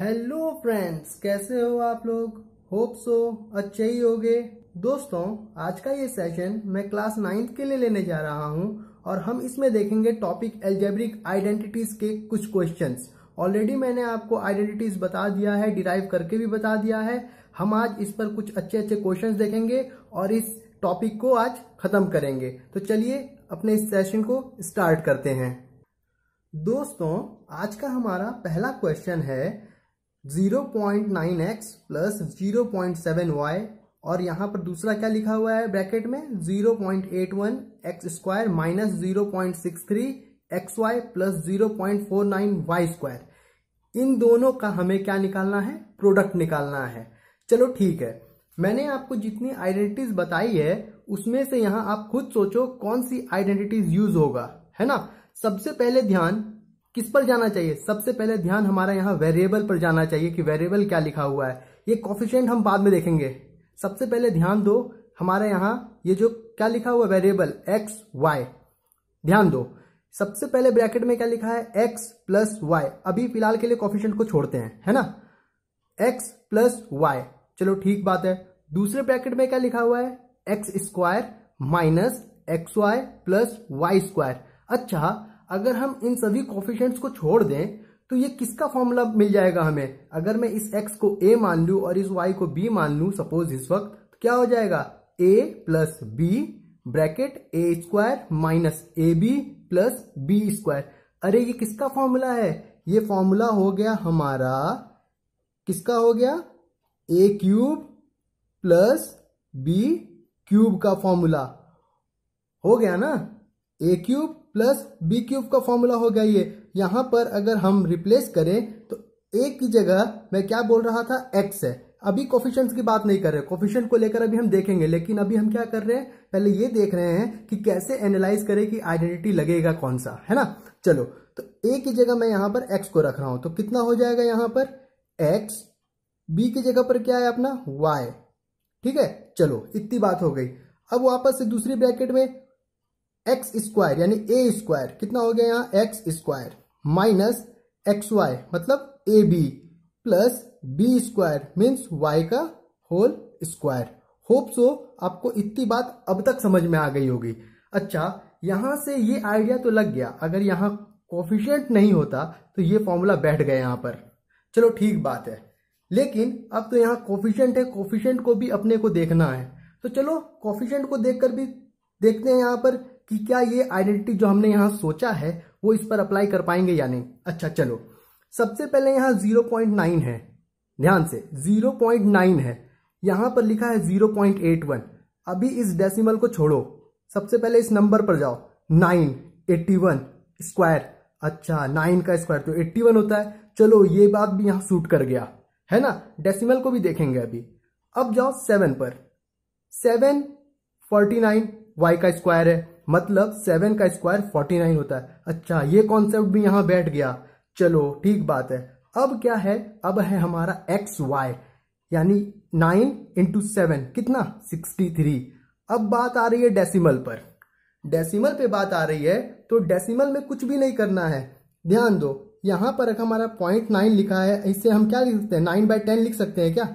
hello friends कैसे हो आप लोग होप सो अच्छे ही होगे दोस्तों आज का ये सेशन मैं क्लास नाइन्थ के लिए लेने जा रहा हूँ और हम इसमें देखेंगे टॉपिक एल्जेब्रिक आइडेंटिटीज के कुछ क्वेश्चंस ऑलरेडी मैंने आपको आइडेंटिटीज बता दिया है डिराइव करके भी बता दिया है हम आज इस पर कुछ अच्छे अच्छे क्वेश्चन देखेंगे और इस टॉपिक को आज खत्म करेंगे तो चलिए अपने इस सेशन को स्टार्ट करते हैं दोस्तों आज का हमारा पहला क्वेश्चन है zero point nine x plus zero point seven y और यहाँ पर दूसरा क्या लिखा हुआ है ब्रैकेट में zero point eight one x square minus zero point six three x y plus zero point four nine Y square इन दोनों का हमें क्या निकालना है प्रोडक्ट निकालना है चलो ठीक है मैंने आपको जितनी आइडेंटिटीज बताई है उसमें से यहाँ आप खुद सोचो कौन सी आइडेंटिटीज यूज होगा है ना सबसे पहले ध्यान किस पर जाना चाहिए सबसे पहले ध्यान हमारा यहाँ वेरिएबल पर जाना चाहिए कि वेरिएबल क्या लिखा हुआ है ये कॉफिशेंट हम बाद में देखेंगे सबसे पहले ध्यान दो हमारे यहाँ ये जो क्या लिखा हुआ वेरिएबल एक्स वाई ध्यान दो सबसे पहले ब्रैकेट में क्या लिखा है एक्स प्लस वाई अभी फिलहाल के लिए कॉफिशेंट को छोड़ते हैं है ना एक्स प्लस वाई चलो ठीक बात है दूसरे ब्रैकेट में क्या लिखा हुआ है x square minus x y plus Y square अच्छा अगर हम इन सभी कॉफिशेंट्स को छोड़ दें तो ये किसका फॉर्मूला मिल जाएगा हमें अगर मैं इस एक्स को ए मान लू और इस वाई को बी मान लू सपोज इस वक्त तो क्या हो जाएगा a plus B bracket A square minus A B plus B square अरे ये किसका फॉर्मूला है ये फॉर्मूला हो गया हमारा किसका हो गया A cube plus B cube का फॉर्मूला हो गया ना A cube plus B cube का फॉर्मूला हो गया ये यहां पर अगर हम रिप्लेस करें तो ए की जगह मैं क्या बोल रहा था एक्स है अभी कोफिशंट की बात नहीं कर रहे कोफिशंट को लेकर अभी हम देखेंगे लेकिन अभी हम क्या कर रहे हैं पहले ये देख रहे हैं कि कैसे एनालाइज करें कि आइडेंटिटी लगेगा कौन सा है ना चलो तो ए की जगह मैं यहां पर एक्स को रख रहा हूं तो कितना हो जाएगा यहां पर एक्स बी की जगह पर क्या है अपना वाई ठीक है चलो इतनी बात हो गई अब वापस से दूसरी ब्रैकेट में एक्स स्क्वायर यानी ए स्क्वायर कितना हो गया यहाँ X square minus x Y मतलब A B plus B square means Y का होल स्क्वायर होप सो आपको इतनी बात अब तक समझ में आ गई होगी अच्छा यहां से ये आइडिया तो लग गया अगर यहाँ कोफिशियंट नहीं होता तो ये फॉर्मूला बैठ गया यहाँ पर चलो ठीक बात है लेकिन अब तो यहाँ कोफिशियंट है कोफिशियंट को भी अपने को देखना है तो चलो कोफिशियंट को देखकर भी देखते हैं यहाँ पर कि क्या ये आइडेंटिटी जो हमने यहाँ सोचा है वो इस पर अप्लाई कर पाएंगे या नहीं अच्छा चलो सबसे पहले यहाँ जीरो पॉइंट नाइन है ध्यान से जीरो पॉइंट नाइन है यहां पर लिखा है जीरो पॉइंट एट वन अभी इस डेसिमल को छोड़ो सबसे पहले इस नंबर पर जाओ नाइन एट्टी वन स्क्वायर अच्छा नाइन का स्क्वायर तो एट्टी वन होता है चलो ये बात भी यहां सूट कर गया है ना डेसिमल को भी देखेंगे अभी अब जाओ सेवन पर सेवन फोर्टी नाइन वाई का स्क्वायर है मतलब सेवन का स्क्वायर फोर्टी नाइन होता है अच्छा ये कॉन्सेप्ट भी यहाँ बैठ गया चलो ठीक बात है अब क्या है अब है हमारा एक्स वाई यानी नाइन इंटू सेवन कितना सिक्सटी थ्री अब बात आ रही है डेसिमल पर डेसिमल पे बात आ रही है तो डेसिमल में कुछ भी नहीं करना है ध्यान दो यहां पर हमारा पॉइंट नाइन लिखा है इससे हम क्या लिख सकते हैं नाइन बाय टेन लिख सकते हैं क्या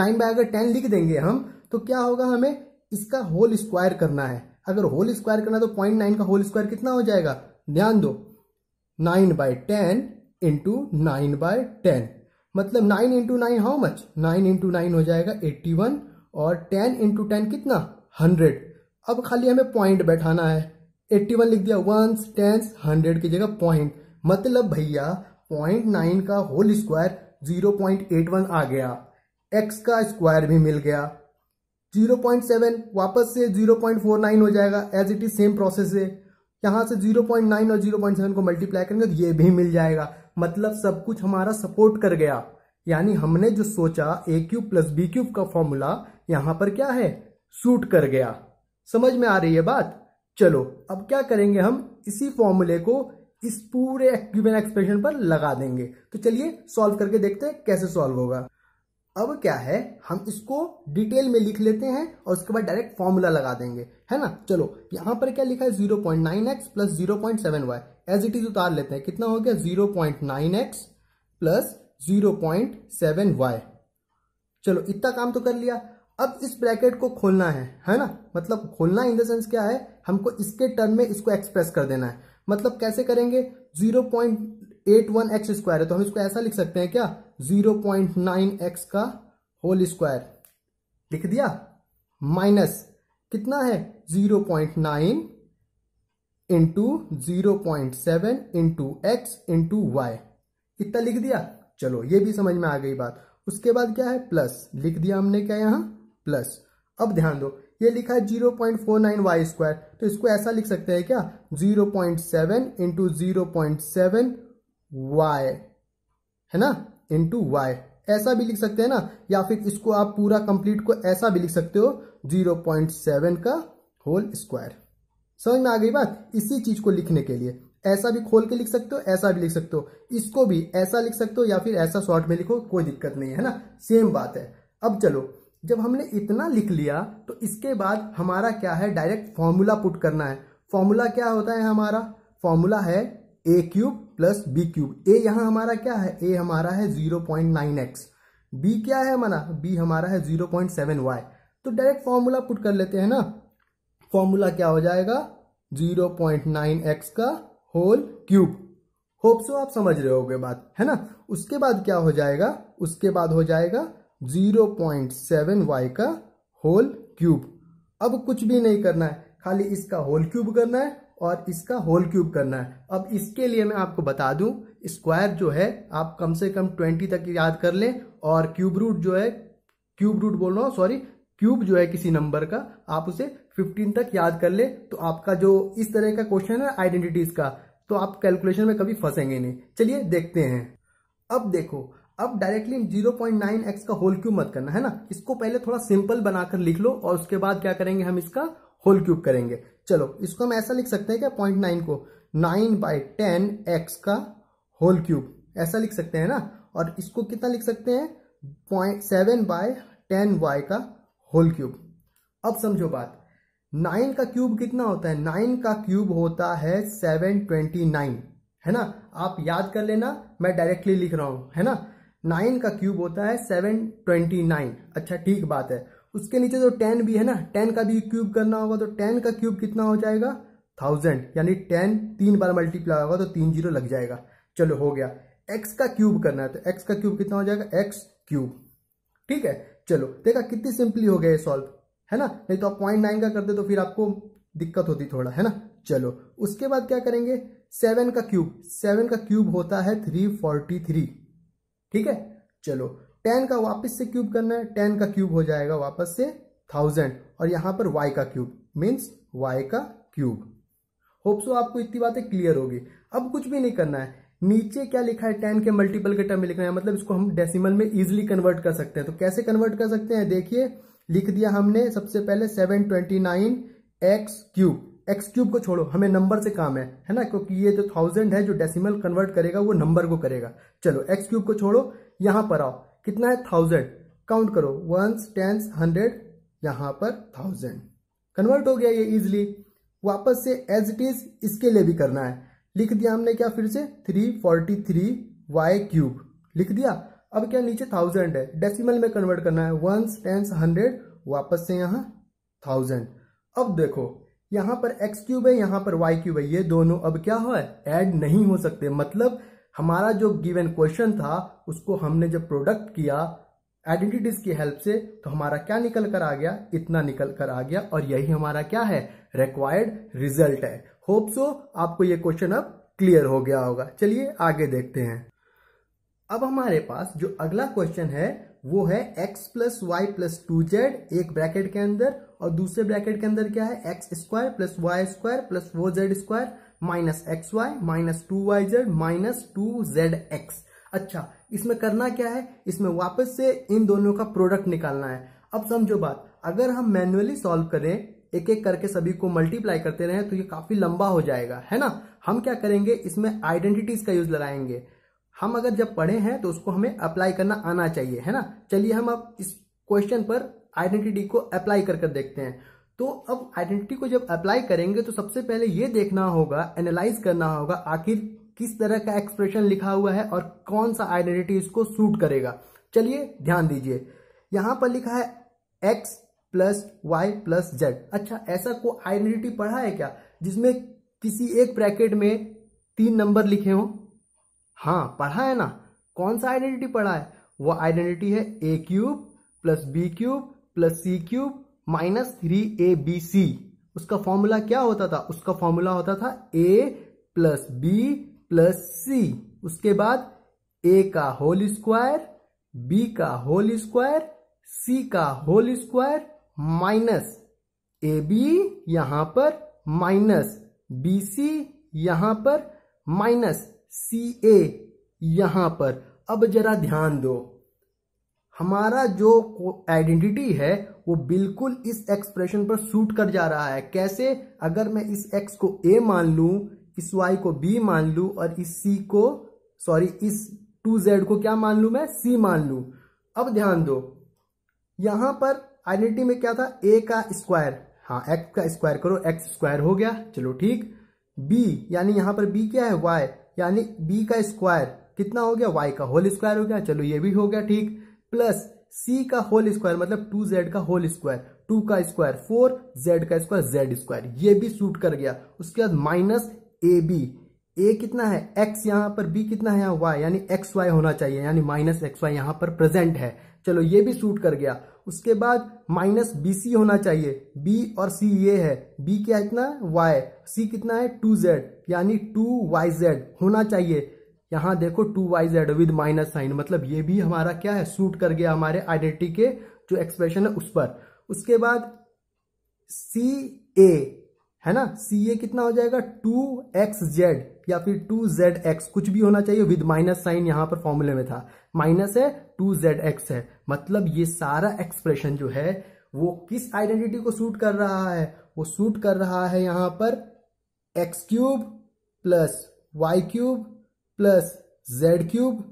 नाइन बाय अगर टेन लिख देंगे हम तो क्या होगा हमें इसका होल स्क्वायर करना है अगर होल स्क्वायर करना तो पॉइंट नाइन का होल स्क्वायर कितना हो जाएगा ध्यान दो nine by ten into nine by ten मतलब nine into nine how much nine into nine हो जाएगा एट्टी वन और टेन इंटू टेन कितना हंड्रेड अब खाली हमें पॉइंट बैठाना है एट्टी वन लिख दिया वंस टेंस हंड्रेड की जगह पॉइंट मतलब भैया पॉइंट नाइन का whole square zero point eight one आ गया एक्स का स्क्वायर भी मिल गया 0.7 वापस से 0.49 हो जाएगा as it is same process है यहाँ से 0.9 और 0.7 को मल्टीप्लाई करेंगे तो ये भी मिल जाएगा मतलब सब कुछ हमारा सपोर्ट कर गया यानी हमने जो सोचा A cube plus B cube का फॉर्मूला यहाँ पर क्या है सूट कर गया समझ में आ रही है बात चलो अब क्या करेंगे हम इसी फॉर्मूले को इस पूरे एक्सप्रेशन पर लगा देंगे तो चलिए सॉल्व करके देखते हैं कैसे सॉल्व होगा अब क्या है हम इसको डिटेल में लिख लेते हैं और उसके बाद डायरेक्ट फॉर्मूला लगा देंगे है ना चलो यहां पर क्या लिखा है zero point nine x plus zero point seven Y as it is उतार लेते हैं कितना हो गया zero point nine x plus zero point seven Y चलो इतना काम तो कर लिया अब इस ब्रैकेट को खोलना है है ना मतलब खोलना इन द सेंस क्या है हमको इसके टर्म में इसको एक्सप्रेस कर देना है मतलब कैसे करेंगे zero point eight one x square है तो हम इसको ऐसा लिख सकते हैं क्या जीरो पॉइंट नाइन एक्स का होल स्क्वायर लिख दिया माइनस कितना है zero point nine into zero point seven into X into Y इतना लिख दिया चलो ये भी समझ में आ गई बात उसके बाद क्या है प्लस लिख दिया हमने क्या यहां प्लस अब ध्यान दो ये लिखा है zero point four nine Y square तो इसको ऐसा लिख सकते हैं क्या zero point seven into zero point seven Y है ना इंटू वाई ऐसा भी लिख सकते हैं ना या फिर इसको आप पूरा कंप्लीट को ऐसा भी लिख सकते हो जीरो पॉइंट सेवन का होल स्क्वायर समझ में आ गई बात इसी चीज को लिखने के लिए ऐसा भी खोल के लिख सकते हो ऐसा भी लिख सकते हो इसको भी ऐसा लिख सकते हो या फिर ऐसा शॉर्ट में लिखो कोई दिक्कत नहीं है ना सेम बात है अब चलो जब हमने इतना लिख लिया तो इसके बाद हमारा क्या है डायरेक्ट फॉर्मूला पुट करना है फॉर्मूला क्या होता है हमारा फॉर्मूला है ए cube plus B cube A यहाँ हमारा क्या है ए हमारा है zero point nine X B क्या है हमारा बी हमारा है जीरो पॉइंट सेवन वाई तो डायरेक्ट फॉर्मूला पुट कर लेते हैं ना फॉर्मूला क्या हो जाएगा जीरो पॉइंट नाइन एक्स का होल क्यूब होप सो आप समझ रहे होगे बात है ना उसके बाद क्या हो जाएगा उसके बाद हो जाएगा जीरो पॉइंट सेवन वाई का होल क्यूब अब कुछ भी नहीं करना है खाली इसका होल क्यूब करना है और इसका होल क्यूब करना है अब इसके लिए मैं आपको बता दूं स्क्वायर जो है आप कम से कम ट्वेंटी तक याद कर लें और क्यूब रूट जो है क्यूब रूट बोल रहा हूँ सॉरी क्यूब जो है किसी नंबर का आप उसे फिफ्टीन तक याद कर ले तो आपका जो इस तरह का क्वेश्चन है आइडेंटिटीज का तो आप कैलकुलेशन में कभी फंसेंगे नहीं चलिए देखते हैं अब देखो अब डायरेक्टली 0.9x का होल क्यूब मत करना है ना इसको पहले थोड़ा सिंपल बनाकर लिख लो और उसके बाद क्या करेंगे हम इसका होल क्यूब करेंगे चलो इसको हम ऐसा लिख सकते हैं क्या पॉइंट नाइन को नाइन बाई टेन एक्स का होल क्यूब ऐसा लिख सकते हैं ना और इसको कितना लिख सकते हैं point seven by ten Y का होल क्यूब अब समझो बात नाइन का क्यूब कितना होता है नाइन का क्यूब होता है सेवन ट्वेंटी नाइन है ना आप याद कर लेना मैं डायरेक्टली लिख रहा हूं है ना नाइन का क्यूब होता है सेवन ट्वेंटी नाइन अच्छा ठीक बात है उसके नीचे जो टेन भी है ना टेन का भी क्यूब करना होगा तो टेन का क्यूब कितना हो जाएगा थाउजेंड यानी टेन तीन बार मल्टीप्लाई होगा तो तीन जीरो लग जाएगा चलो हो गया एक्स का क्यूब करना है तो एक्स का क्यूब कितना हो जाएगा एक्स क्यूब ठीक है चलो देखा कितनी सिंपली हो गया ये सॉल्व है ना नहीं तो आप पॉइंट नाइन का करते तो फिर आपको दिक्कत होती थोड़ा है ना चलो उसके बाद क्या करेंगे सेवन का क्यूब सेवन का क्यूब होता है थ्री फोर्टी थ्री ठीक है चलो टेन का वापस से क्यूब करना है टेन का क्यूब हो जाएगा वापस से थाउजेंड और यहां पर वाई का क्यूब मीन्स वाई का क्यूब होप्सो आपको इतनी बातें क्लियर होगी अब कुछ भी नहीं करना है नीचे क्या लिखा है टेन के मल्टीपल के टर्म में लिखना है मतलब इसको हम डेसिमल में इजिली कन्वर्ट कर सकते हैं तो कैसे कन्वर्ट कर सकते हैं देखिए लिख दिया हमने सबसे पहले seven twenty nine X cube X cube को छोड़ो हमें नंबर से काम है है ना क्योंकि ये जो थाउजेंड है जो डेसिमल कन्वर्ट करेगा वो नंबर को करेगा चलो एक्स क्यूब को छोड़ो यहां पर आओ कितना है थाउजेंड काउंट करो वंस टेंस हंड्रेड यहाँ पर थाउजेंड कन्वर्ट हो गया ये इजिली वापस से एज इट इज इसके लिए भी करना है लिख दिया हमने क्या फिर से three forty three Y cube लिख दिया अब क्या नीचे थाउजेंड है डेसिमल में कन्वर्ट करना है वंस टेंस हंड्रेड वापस से यहाँ थाउजेंड अब देखो यहाँ पर एक्स क्यूब है यहाँ पर वाई क्यूब है ये दोनों अब क्या है ऐड नहीं हो सकते मतलब हमारा जो गिवन क्वेश्चन था उसको हमने जब प्रोडक्ट किया आइडेंटिटीज की हेल्प से तो हमारा क्या निकल कर आ गया इतना निकल कर आ गया और यही हमारा क्या है रिक्वायर्ड रिजल्ट है होप सो आपको ये क्वेश्चन अब क्लियर हो गया होगा चलिए आगे देखते हैं अब हमारे पास जो अगला क्वेश्चन है वो है x plus Y plus two Z एक ब्रैकेट के अंदर और दूसरे ब्रैकेट के अंदर क्या है x square plus Y square plus वो Z square minus x Y minus two Y Z minus two Z X अच्छा इसमें करना क्या है इसमें वापस से इन दोनों का प्रोडक्ट निकालना है अब समझो बात अगर हम मैनुअली सॉल्व करें एक एक करके सभी को मल्टीप्लाई करते रहे तो ये काफी लंबा हो जाएगा है ना हम क्या करेंगे इसमें आइडेंटिटीज का यूज लगाएंगे हम अगर जब पढ़े हैं तो उसको हमें अप्लाई करना आना चाहिए है ना चलिए हम अब इस क्वेश्चन पर आइडेंटिटी को अप्लाई करके कर देखते हैं तो अब आइडेंटिटी को जब अप्लाई करेंगे तो सबसे पहले ये देखना होगा एनालाइज करना होगा आखिर किस तरह का एक्सप्रेशन लिखा हुआ है और कौन सा आइडेंटिटी इसको सूट करेगा चलिए ध्यान दीजिए यहां पर लिखा है x plus Y plus Z अच्छा ऐसा को आइडेंटिटी पढ़ा है क्या जिसमें किसी एक ब्रैकेट में तीन नंबर लिखे हो हाँ पढ़ा है ना कौन सा आइडेंटिटी पढ़ा है वो आइडेंटिटी है ए cube plus B cube plus C cube minus three A B C उसका फॉर्मूला क्या होता था उसका फॉर्मूला होता था A plus B plus C उसके बाद ए का होल स्क्वायर बी का होल स्क्वायर सी का होल स्क्वायर माइनस ए बी यहां पर माइनस बी सी यहां पर माइनस सी ए यहां पर अब जरा ध्यान दो हमारा जो आइडेंटिटी है वो बिल्कुल इस एक्सप्रेशन पर सूट कर जा रहा है कैसे अगर मैं इस एक्स को ए मान लू इस वाई को बी मान लू और इस सी को सॉरी इस टू जेड को क्या मान लू मैं सी मान लू अब ध्यान दो यहां पर आइडेंटिटी में क्या था ए का स्क्वायर हाँ एक्स का स्क्वायर करो एक्स स्क्वायर हो गया चलो ठीक बी यानी यहां पर बी क्या है वाई यानी बी का स्क्वायर कितना हो गया वाई का होल स्क्वायर हो गया चलो ये भी हो गया ठीक प्लस सी का होल स्क्वायर मतलब टू जेड का होल स्क्वायर टू का स्क्वायर फोर जेड का स्क्वायर जेड स्क्वायर ये भी सूट कर गया उसके बाद माइनस ए बी ए कितना है एक्स यहां पर बी कितना है यहाँ वाई यानी एक्स वाई होना चाहिए यानी माइनस एक्स वाई यहां पर प्रेजेंट है चलो ये भी सूट कर गया उसके बाद माइनस बी सी होना चाहिए बी और सी ये है बी क्या है इतना वाई सी कितना है टू जेड यानी टू वाई जेड होना चाहिए यहाँ देखो two Y Z with minus sign मतलब ये भी हमारा क्या है सूट कर गया हमारे आइडेंटिटी के जो एक्सप्रेशन है उस पर उसके बाद सी ए है ना सी ए कितना हो जाएगा टू एक्स जेड या फिर टू जेड एक्स कुछ भी होना चाहिए विद माइनस साइन यहाँ पर फॉर्मूले में था माइनस है टू जेड एक्स है मतलब ये सारा एक्सप्रेशन जो है वो किस आइडेंटिटी को सूट कर रहा है वो सूट कर रहा है यहाँ पर X cube plus Y cube plus Z cube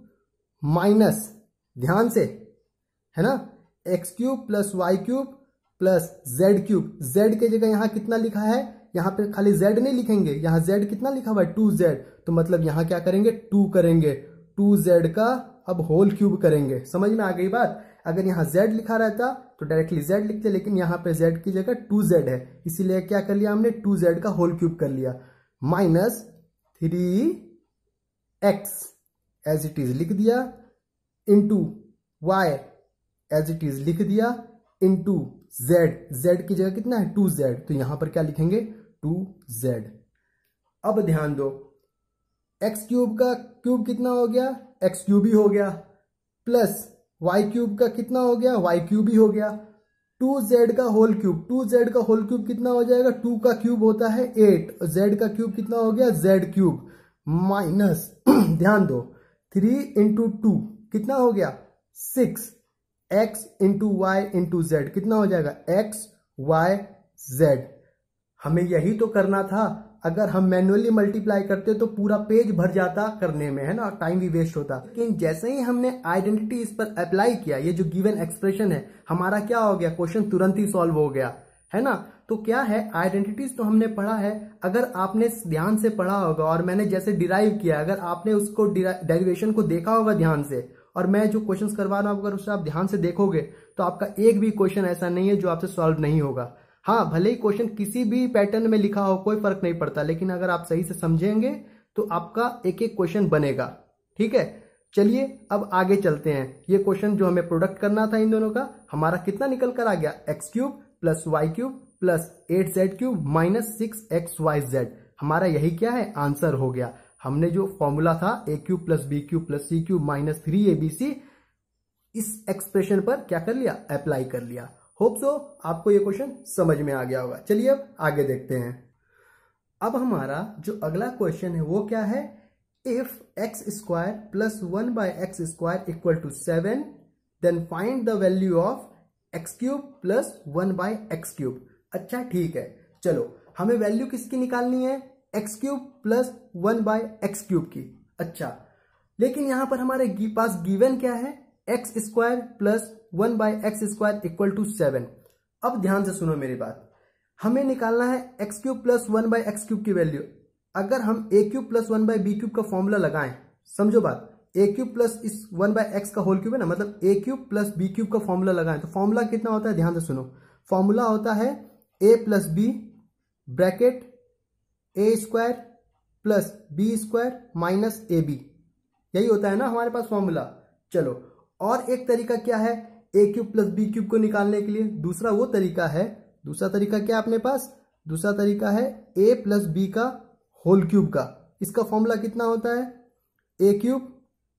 minus ध्यान से है ना X cube plus Y cube plus Z cube Z के जगह यहां कितना लिखा है यहां पे खाली जेड नहीं लिखेंगे यहां जेड कितना लिखा हुआ है टू जेड तो मतलब यहां क्या करेंगे टू करेंगे टू जेड का अब होल क्यूब करेंगे समझ में आ गई बात अगर यहां z लिखा रहता तो डायरेक्टली z लिखते लेकिन यहां पे z की जगह टू जेड है इसीलिए क्या कर लिया हमने टू जेड का होल क्यूब कर लिया minus three X as it is लिख दिया into Y as it is लिख दिया इंटू जेड जेड की जगह कितना है टू जेड तो यहां पर क्या लिखेंगे टू जेड अब ध्यान दो एक्स क्यूब का क्यूब कितना हो गया एक्स क्यूब ही हो गया प्लस वाई क्यूब का कितना हो गया वाई क्यूब ही हो गया टू जेड का होल क्यूब टू जेड का होल क्यूब कितना हो जाएगा टू का क्यूब होता है एट और जेड का क्यूब कितना हो गया जेड क्यूब माइनस ध्यान दो थ्री इंटू टू कितना हो गया six X into Y into Z कितना हो जाएगा एक्स वाई जेड हमें यही तो करना था अगर हम मैनुअली मल्टीप्लाई करते तो पूरा पेज भर जाता करने में है ना टाइम भी वेस्ट होता लेकिन जैसे ही हमने आइडेंटिटी इस पर अप्लाई किया ये जो गिवन एक्सप्रेशन है हमारा क्या हो गया क्वेश्चन तुरंत ही सॉल्व हो गया है ना तो क्या है आइडेंटिटीज तो हमने पढ़ा है अगर आपने ध्यान से पढ़ा होगा और मैंने जैसे डिराइव किया अगर आपने उसको डेरिवेशन को देखा होगा ध्यान से और मैं जो क्वेश्चंस करवा रहा हूं अगर उसे आप ध्यान से देखोगे तो आपका एक भी क्वेश्चन ऐसा नहीं है जो आपसे सॉल्व नहीं होगा हाँ भले ही क्वेश्चन किसी भी पैटर्न में लिखा हो कोई फर्क नहीं पड़ता लेकिन अगर आप सही से समझेंगे तो आपका एक एक क्वेश्चन बनेगा ठीक है चलिए अब आगे चलते हैं ये क्वेश्चन जो हमें प्रोडक्ट करना था इन दोनों का हमारा कितना निकल कर आ गया X cube plus Y cube plus eight Z cube minus six X Y Z हमारा यही क्या है आंसर हो गया हमने जो फॉर्मूला था A cube plus B cube plus C cube minus three A B C इस एक्सप्रेशन पर क्या कर लिया अप्लाई कर लिया होप सो आपको ये क्वेश्चन समझ में आ गया होगा चलिए अब आगे देखते हैं अब हमारा जो अगला क्वेश्चन है वो क्या है if X square plus one by X square equal to seven then find the value of X cube plus one by x cube अच्छा ठीक है चलो हमें वैल्यू किसकी निकालनी है X cube plus one by x cube की अच्छा लेकिन यहां पर हमारे पास गिवन क्या है x square plus one by X square equal to seven अब ध्यान से सुनो मेरी बात हमें निकालना है X cube plus one by x cube की वैल्यू अगर हम A cube plus one by B cube का फॉर्मूला लगाएं समझो बात ए क्यूब प्लस इस वन बाय एक्स का होल क्यूब है ना मतलब ए क्यूब प्लस बी क्यूब का फॉर्मूला लगाएं तो फॉर्मूला कितना होता है ध्यान से सुनो फॉर्मूला होता है A plus B bracket A square plus B square minus A B यही होता है ना हमारे पास फॉर्मूला चलो और एक तरीका क्या है ए क्यूब प्लस बी क्यूब को निकालने के लिए दूसरा वो तरीका है दूसरा तरीका क्या है अपने पास दूसरा तरीका है ए प्लस बी का होल क्यूब का इसका फॉर्मूला कितना होता है ए cube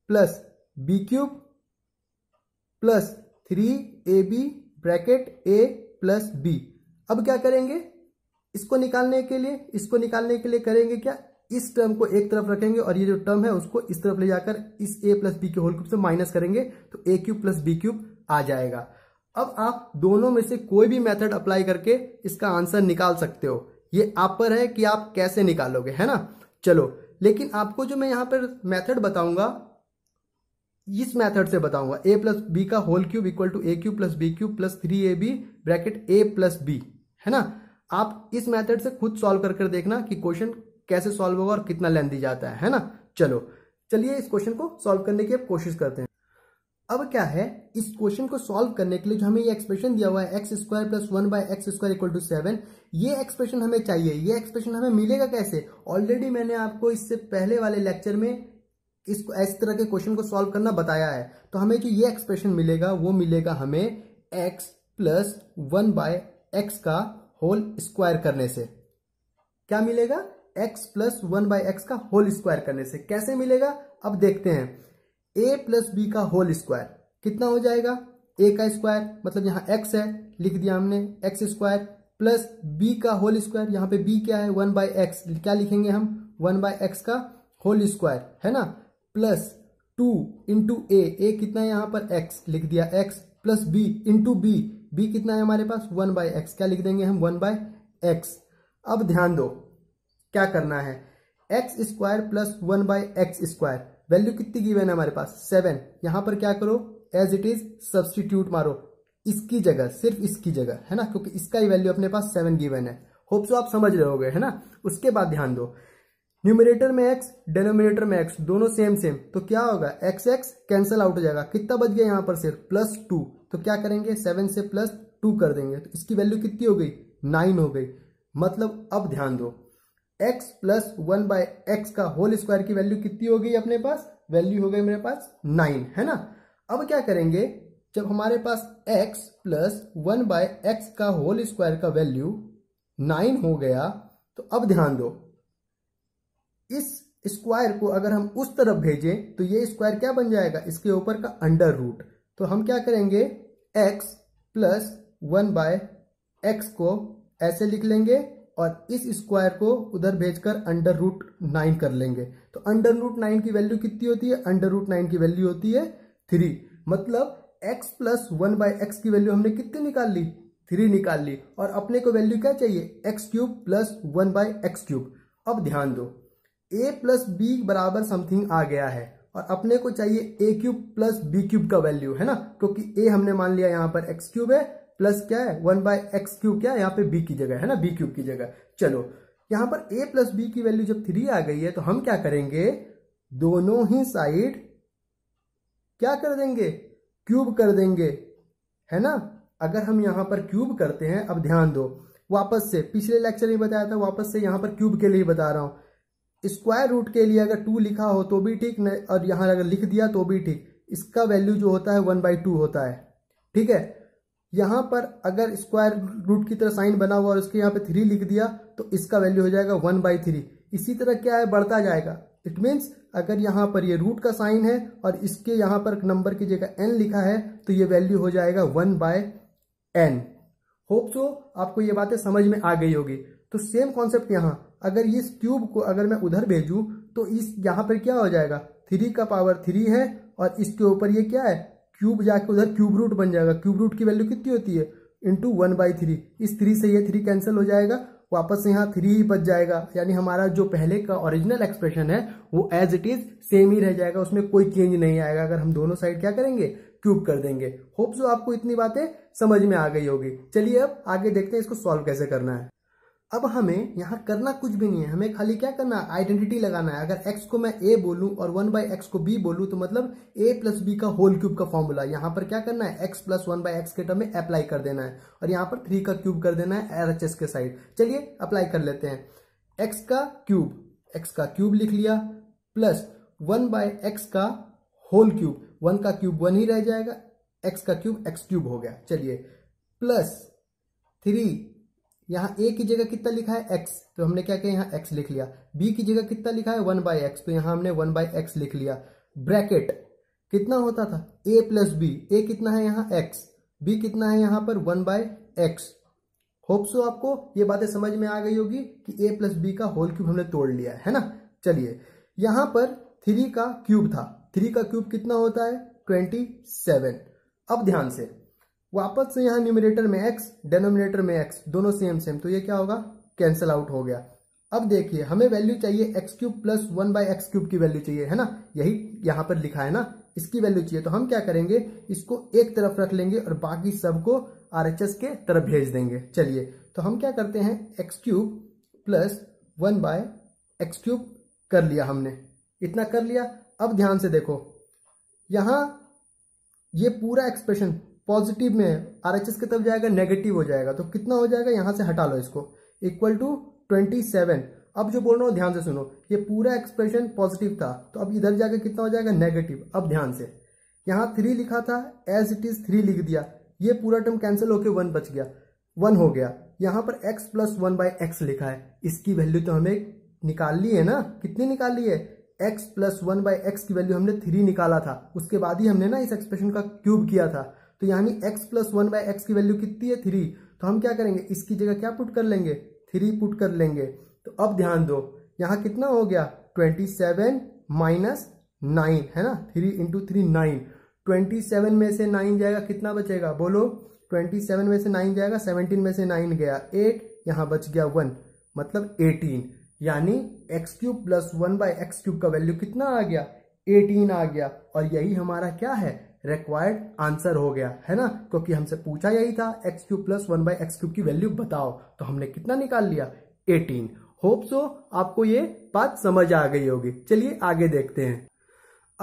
plus B cube plus three A B bracket A plus B अब क्या करेंगे इसको निकालने के लिए इसको निकालने के लिए करेंगे क्या इस टर्म को एक तरफ रखेंगे और ये जो टर्म है उसको इस तरफ ले जाकर इस ए प्लस बी के होल क्यूब से माइनस करेंगे तो A cube plus B cube आ जाएगा अब आप दोनों में से कोई भी मेथड अप्लाई करके इसका आंसर निकाल सकते हो ये आप पर है कि आप कैसे निकालोगे है ना चलो लेकिन आपको जो मैं यहां पर मेथड बताऊंगा इस मेथड से बताऊंगा ए प्लस बी का whole cube equal to A cube plus B cube plus three A B bracket A plus B है ना आप इस मेथड से खुद सॉल्व कर कर देखना कि क्वेश्चन कैसे सॉल्व होगा और कितना दी जाता है है ना चलो चलिए इस क्वेश्चन को सॉल्व करने की अब कोशिश करते हैं अब क्या है इस क्वेश्चन को सॉल्व करने के लिए जो हमें ये एक्सप्रेशन दिया हुआ है x square plus one by X square equal to seven ये एक्सप्रेशन हमें चाहिए ये एक्सप्रेशन हमें मिलेगा कैसे ऑलरेडी मैंने आपको इससे पहले वाले लेक्चर में इसको इस तरह के क्वेश्चन को सॉल्व करना बताया है तो हमें जो ये एक्सप्रेशन मिलेगा वो मिलेगा हमें X plus one by x का होल स्क्वायर करने से क्या मिलेगा X plus one by x का होल स्क्वायर करने से कैसे मिलेगा अब देखते हैं ए प्लस बी का होल स्क्वायर कितना हो जाएगा ए का स्क्वायर मतलब यहां एक्स है लिख दिया हमने एक्स स्क्वायर प्लस बी का होल स्क्वायर यहां पे बी क्या है वन बाय एक्स क्या लिखेंगे हम वन बाय एक्स का होल स्क्वायर है ना plus two into A A कितना है यहां पर एक्स लिख दिया X plus B into B B कितना है हमारे पास वन बाय एक्स क्या लिख देंगे हम वन बाय एक्स अब ध्यान दो क्या करना है x square plus one by X square value कितनी गिवन है हमारे पास सेवन यहां पर क्या करो एज इट इज सब्सटीट्यूट मारो इसकी जगह सिर्फ इसकी जगह है ना क्योंकि इसका ही वैल्यू अपने पास सेवन गिवेन है होप सो आप समझ रहे हो गए है ना उसके बाद ध्यान दो न्यूमिनेटर में एक्स डेनोमिनेटर में एक्स दोनों सेम सेम तो क्या होगा एक्स एक्स कैंसल आउट हो जाएगा कितना बच गया यहां पर सिर्फ प्लस टू तो क्या करेंगे सेवन से प्लस टू कर देंगे तो इसकी वैल्यू कितनी हो गई नाइन हो गई मतलब अब ध्यान दो x plus one by x का होल स्क्वायर की वैल्यू कितनी हो गई अपने पास वैल्यू हो गई मेरे पास नाइन है ना अब क्या करेंगे जब हमारे पास x plus one by x का होल स्क्वायर का वैल्यू नाइन हो गया तो अब ध्यान दो इस स्क्वायर को अगर हम उस तरफ भेजें तो ये स्क्वायर क्या बन जाएगा इसके ऊपर का अंडर रूट तो हम क्या करेंगे x plus one by X को ऐसे लिख लेंगे और इस स्क्वायर को उधर भेजकर अंडर रूट नाइन कर लेंगे तो अंडर रूट नाइन की वैल्यू कितनी होती है अंडर रूट नाइन की वैल्यू होती है थ्री मतलब x plus one by x की वैल्यू हमने कितनी निकाल ली थ्री निकाल ली और अपने को वैल्यू क्या चाहिए x cube plus one by x cube अब ध्यान दो ए प्लस बी बराबर समथिंग आ गया है और अपने को चाहिए a cube plus B cube का वैल्यू है ना क्योंकि ए हमने मान लिया यहाँ पर एक्स क्यूब है प्लस क्या है वन बाय एक्स क्यूब क्या है यहाँ पे बी की जगह है ना बी क्यूब की जगह चलो यहाँ पर ए प्लस बी की वैल्यू जब थ्री आ गई है तो हम क्या करेंगे दोनों ही साइड क्या कर देंगे क्यूब कर देंगे है ना अगर हम यहाँ पर क्यूब करते हैं अब ध्यान दो वापस से पिछले लेक्चर में बताया था वापस से यहाँ पर क्यूब के लिए बता रहा हूँ स्क्वायर रूट के लिए अगर टू लिखा हो तो भी ठीक और यहाँ अगर लिख दिया तो भी ठीक इसका वैल्यू जो होता है वन बाई टू होता है ठीक है यहाँ पर अगर स्क्वायर रूट की तरह साइन बना हुआ और उसके यहाँ पे थ्री लिख दिया तो इसका वैल्यू हो जाएगा वन बाई थ्री इसी तरह क्या है बढ़ता जाएगा इट मीन्स अगर यहाँ पर ये रूट का साइन है और इसके यहाँ पर नंबर की जगह एन लिखा है तो ये वैल्यू हो जाएगा one by n hope so आपको ये बातें समझ में आ गई होगी तो सेम कॉन्सेप्ट यहाँ अगर इस क्यूब को अगर मैं उधर भेजूँ तो इस यहाँ पर क्या हो जाएगा थ्री का पावर थ्री है और इसके ऊपर ये क्या है क्यूब जाके उधर क्यूब रूट बन जाएगा क्यूब रूट की वैल्यू कितनी होती है इंटू वन बाई थ्री इस थ्री से ये थ्री कैंसिल हो जाएगा वापस यहाँ थ्री ही बच जाएगा यानी हमारा जो पहले का ओरिजिनल एक्सप्रेशन है वो एज इट इज सेम ही रह जाएगा उसमें कोई चेंज नहीं आएगा अगर हम दोनों साइड क्या करेंगे क्यूब कर देंगे होप आपको इतनी बातें समझ में आ गई होगी चलिए अब आगे देखते हैं इसको सॉल्व कैसे करना है अब हमें यहाँ करना कुछ भी नहीं है हमें खाली क्या करना है आइडेंटिटी लगाना है अगर x को मैं a बोलूं और वन बाई एक्स को b बोलूं तो मतलब a प्लस बी का होल क्यूब का फॉर्मूला यहाँ पर क्या करना है x plus one by x के टर्म में अप्लाई कर देना है और यहाँ पर थ्री का क्यूब कर देना है आर के साइड चलिए अप्लाई कर लेते हैं एक्स का क्यूब एक्स का क्यूब लिख लिया प्लस वन बाय एक्स का होल क्यूब वन का क्यूब वन ही रह जाएगा एक्स का क्यूब एक्स क्यूब हो गया चलिए प्लस थ्री यहाँ ए की जगह कितना लिखा है एक्स तो हमने क्या किया यहाँ एक्स लिख लिया बी की जगह कितना लिखा है वन बाय एक्स तो यहाँ हमने वन बाय एक्स लिख लिया ब्रैकेट कितना होता था ए प्लस बी ए कितना है यहाँ एक्स बी कितना है यहाँ पर वन बाय एक्स होप्सो आपको ये बातें समझ में आ गई होगी कि ए प्लस बी का होल क्यूब हमने तोड़ लिया है ना चलिए यहाँ पर थ्री का क्यूब था थ्री का क्यूब कितना होता है ट्वेंटी सेवन अब ध्यान से वापस से यहां न्यूमिनेटर में एक्स डेनोमिनेटर में एक्स दोनों सेम सेम तो ये क्या होगा कैंसल आउट हो गया अब देखिए हमें वैल्यू चाहिए x cube plus one by x cube की वैल्यू चाहिए है ना यही यहां पर लिखा है ना इसकी वैल्यू चाहिए तो हम क्या करेंगे इसको एक तरफ रख लेंगे और बाकी सबको आर एच एस के तरफ भेज देंगे चलिए तो हम क्या करते हैं x cube plus one by x cube कर लिया हमने इतना कर लिया अब ध्यान से देखो यहां ये पूरा एक्सप्रेशन पॉजिटिव में आर एच एस की तरफ जाएगा नेगेटिव हो जाएगा तो कितना हो जाएगा यहाँ से हटा लो इसको इक्वल टू ट्वेंटी सेवन अब जो बोल रहा हूँ ध्यान से सुनो ये पूरा एक्सप्रेशन पॉजिटिव था तो अब इधर जाकर कितना हो जाएगा नेगेटिव अब ध्यान से यहाँ थ्री लिखा था एज इट इज थ्री लिख दिया ये पूरा टर्म कैंसिल होकर वन बच गया वन हो गया यहाँ पर x plus one by x लिखा है इसकी वैल्यू तो हमें निकाल ली है ना कितनी निकाल ली है x plus one by x की वैल्यू हमने थ्री निकाला था उसके बाद ही हमने ना इस एक्सप्रेशन का क्यूब किया था तो यानी x plus one by x की वैल्यू कितनी है थ्री तो हम क्या करेंगे इसकी जगह क्या पुट कर लेंगे थ्री पुट कर लेंगे तो अब ध्यान दो यहाँ कितना हो गया ट्वेंटी सेवन माइनस नाइन है ना three into three nine twenty seven में से नाइन जाएगा कितना बचेगा बोलो ट्वेंटी सेवन में से नाइन जाएगा सेवनटीन में से नाइन गया एट यहाँ बच गया वन मतलब एटीन यानी x cube plus one by x cube का वैल्यू कितना आ गया एटीन आ गया और यही हमारा क्या है रिक्वायर्ड आंसर हो गया है ना क्योंकि हमसे पूछा यही था x cube plus one by x cube की वैल्यू बताओ तो हमने कितना निकाल लिया एटीन होप सो आपको ये बात समझ आ गई होगी चलिए आगे देखते हैं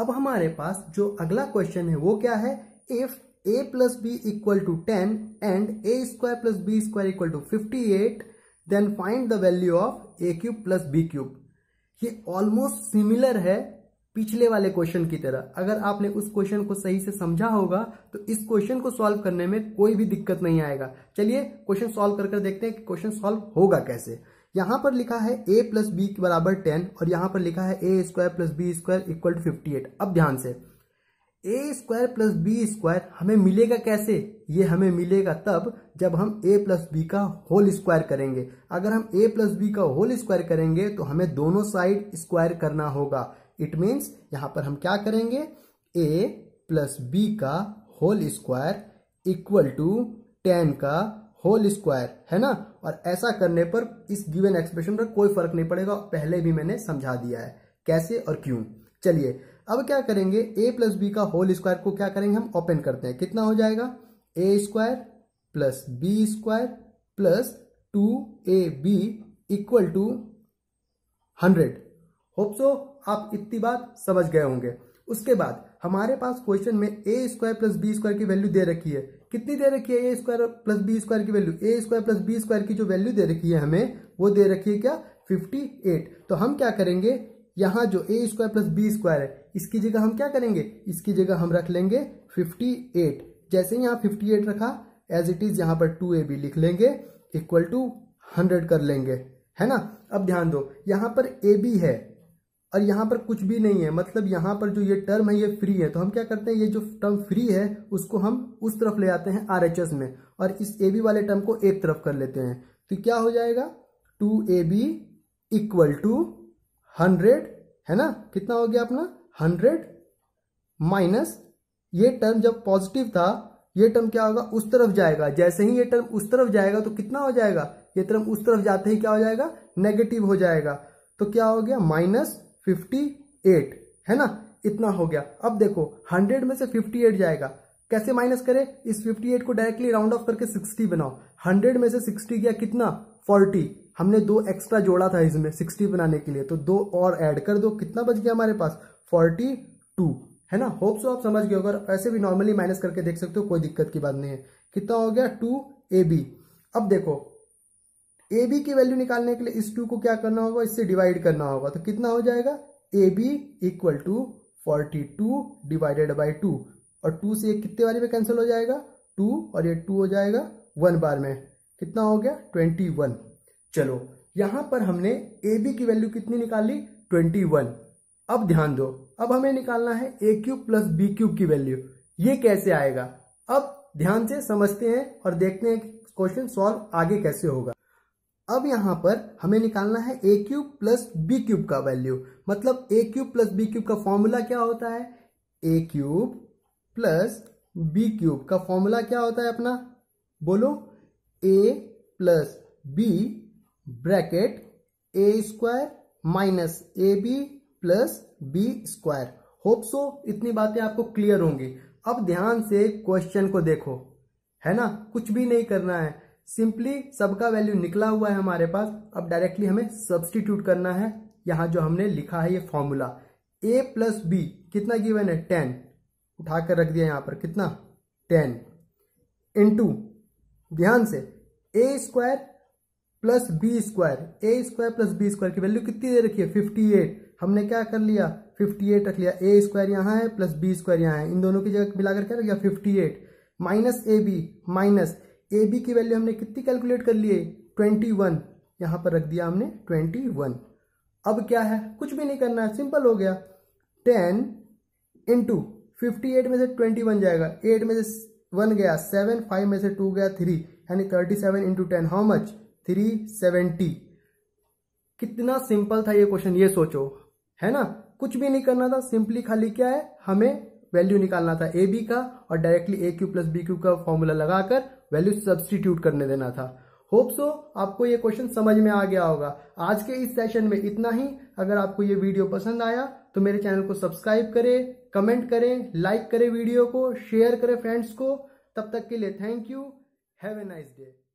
अब हमारे पास जो अगला क्वेश्चन है वो क्या है if a plus b equal to ten and a square plus B square equal to fifty eight then find the value of a cube plus B cube ये ऑलमोस्ट सिमिलर है पिछले वाले क्वेश्चन की तरह अगर आपने उस क्वेश्चन को सही से समझा होगा तो इस क्वेश्चन को सॉल्व करने में कोई भी दिक्कत नहीं आएगा चलिए क्वेश्चन सॉल्व कर कर देखते हैं कि क्वेश्चन सॉल्व होगा कैसे यहां पर लिखा है ए प्लस बी के बराबर टेन और यहां पर लिखा है a square plus B square equal to fifty eight अब ध्यान से a square plus B square हमें मिलेगा कैसे ये हमें मिलेगा तब जब हम ए प्लस बी का होल स्क्वायर करेंगे अगर हम ए प्लस बी का होल स्क्वायर करेंगे तो हमें दोनों साइड स्क्वायर करना होगा इट मीन्स यहां पर हम क्या करेंगे ए प्लस बी का whole square equal to ten का होल स्क्वायर है ना और ऐसा करने पर इस गिवन एक्सप्रेशन पर कोई फर्क नहीं पड़ेगा पहले भी मैंने समझा दिया है कैसे और क्यों चलिए अब क्या करेंगे ए प्लस बी का होल स्क्वायर को क्या करेंगे हम ओपन करते हैं कितना हो जाएगा a square plus B square plus two a b equal to hundred hope so आप इतनी बात समझ गए होंगे उसके बाद हमारे पास क्वेश्चन में a square plus B square की वैल्यू दे रखी है कितनी दे रखी है a square plus B square की value a square plus B square की जो वैल्यू दे रखी है हमें वो दे रखी है क्या 58 तो हम क्या करेंगे यहाँ जो a square plus B square है इसकी जगह हम क्या करेंगे इसकी जगह हम रख लेंगे 58 जैसे यहाँ 58 रखा एज इट इज यहाँ पर 2ab लिख लेंगे इक्वल टू हंड्रेड कर लेंगे है ना अब ध्यान दो यहाँ पर ए बी है और यहाँ पर कुछ भी नहीं है मतलब यहाँ पर जो ये टर्म है ये फ्री है तो हम क्या करते हैं ये जो टर्म फ्री है उसको हम उस तरफ ले आते हैं आर में और इस ए बी वाले टर्म को एक तरफ कर लेते हैं तो क्या हो जाएगा two a b equal to hundred है ना कितना हो गया अपना हंड्रेड माइनस ये टर्म जब पॉजिटिव था ये टर्म क्या होगा उस तरफ जाएगा जैसे ही ये टर्म उस तरफ जाएगा तो कितना हो जाएगा ये टर्म उस तरफ जाते ही क्या हो जाएगा नेगेटिव हो जाएगा तो क्या हो गया माइनस फिफ्टी एट है ना इतना हो गया अब देखो हंड्रेड में से फिफ्टी एट जाएगा कैसे माइनस करें इस फिफ्टी एट को डायरेक्टली राउंड ऑफ करके सिक्सटी बनाओ हंड्रेड में से सिक्सटी गया कितना फोर्टी हमने दो एक्स्ट्रा जोड़ा था इसमें सिक्सटी बनाने के लिए तो दो और ऐड कर दो कितना बच गया हमारे पास फोर्टी टू है ना होप सो आप समझ गए अगर ऐसे भी नॉर्मली माइनस करके देख सकते हो कोई दिक्कत की बात नहीं है कितना हो गया टू ए बी अब देखो ए बी की वैल्यू निकालने के लिए इस टू को क्या करना होगा इससे डिवाइड करना होगा तो कितना हो जाएगा a b equal to forty two divided by two और टू से एक कितने बारी में कैंसिल हो जाएगा टू और ये टू हो जाएगा वन बार में कितना हो गया ट्वेंटी वन चलो यहां पर हमने ए बी की वैल्यू कितनी निकाली ट्वेंटी वन अब ध्यान दो अब हमें निकालना है ए क्यूब प्लस बी क्यूब की वैल्यू ये कैसे आएगा अब ध्यान से समझते हैं और देखते हैं क्वेश्चन सॉल्व आगे कैसे होगा अब यहां पर हमें निकालना है ए क्यूब प्लस बी क्यूब का वैल्यू मतलब ए क्यूब प्लस बी क्यूब का फॉर्मूला क्या होता है ए क्यूब प्लस बी क्यूब का फॉर्मूला क्या होता है अपना बोलो a plus B bracket A square minus A B plus B square hope so इतनी बातें आपको क्लियर होंगी अब ध्यान से क्वेश्चन को देखो है ना कुछ भी नहीं करना है सिंपली सबका वैल्यू निकला हुआ है हमारे पास अब डायरेक्टली हमें सब्सटीट्यूट करना है यहाँ जो हमने लिखा है ये फॉर्मूला ए प्लस बी कितना गिवन है टेन उठा कर रख दिया यहाँ पर कितना टेन इंटू ध्यान से a square plus B square a square plus B square की वैल्यू कितनी दे रखी है फिफ्टी एट हमने क्या कर लिया फिफ्टी एट रख लिया ए स्क्वायर यहाँ है प्लस बी स्क्वायर यहाँ है इन दोनों की जगह मिलाकर क्या रख लिया फिफ्टी एट माइनस ए बी माइनस ए बी की वैल्यू हमने कितनी कैलकुलेट कर ली है ट्वेंटी वन यहाँ पर रख दिया हमने ट्वेंटी वन अब क्या है कुछ भी नहीं करना है सिंपल हो गया टेन इंटू फिफ्टी एट में से ट्वेंटी वन जाएगा एट में से वन गया सेवन फाइव में से टू गया थ्री यानी thirty seven into ten how much three seventy कितना सिंपल था ये क्वेश्चन ये सोचो है ना कुछ भी नहीं करना था सिंपली खाली क्या है हमें वैल्यू निकालना था ए बी का और directly a cube plus B cube का फॉर्मूला लगाकर वैल्यू सब्सटीट्यूट करने देना था होप सो आपको ये क्वेश्चन समझ में आ गया होगा आज के इस सेशन में इतना ही अगर आपको ये वीडियो पसंद आया तो मेरे चैनल को सब्सक्राइब करें कमेंट करें लाइक करें वीडियो को शेयर करें फ्रेंड्स को तब तक के लिए thank you have a nice day